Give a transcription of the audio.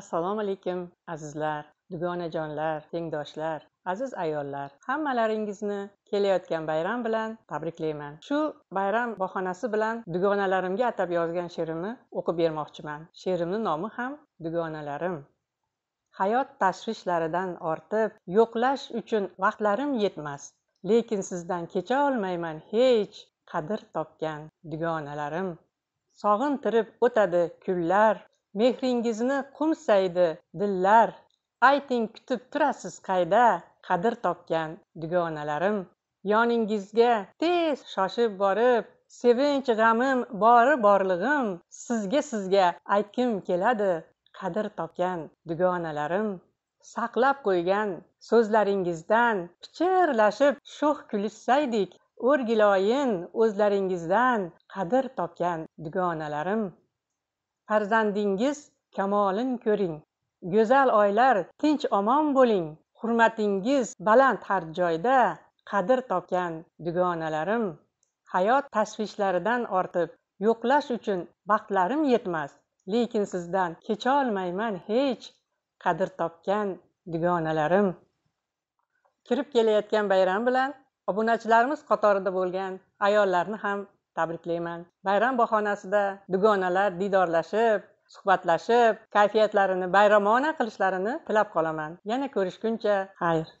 assalomu alaykum azizlar dugonajonlar tengdoshlar aziz ayollar hammalaringizni kelayotgan bayram bilan tabriklayman shu bayram bahonasi bilan dugonalarimga atab yozgan she'rimni o'qib bermoqchiman she'rimni nomi ham dugonalarim hayot tashvishlaridan ortib yo'qlash uchun vaqtlarim yetmas lekin sizdan kecha olmayman hech qadr topgan dugonalarim sog'intirib o'tadi kunlar mehringizni qo'msaydi dillar ayting kutib turasiz qayda qadr topgan dugonalarim yoningizga tez shoshib borib sevinch g'amim bori borlig'im sizga sizga aytgim keladi qadr topgan dugonalarim saqlab qo'ygan so'zlaringizdan pichirlashib sho'x kulishsaydik o'rgiloyin o'zlaringizdan qadr topgan dugonalarim farzandingiz kamolin ko'ring go'zal oylar tinch omon bo'ling hurmatingiz baland har joyda qadr topgan dugonalarim hayot tashvishlaridan ortib yo'qlash uchun vaqtlarim yetmas lekin sizdan kecholmayman hech qadr topgan dugonalarim kirib kelayotgan bayram bilan obunachilarimiz qatorida bo'lgan ayollarni ham tabriklayman bayram bahonasida dugonalar diydorlashib suhbatlashib kayfiyatlarini bayramona qilishlarini tilab qolaman yana ko'rishguncha xayr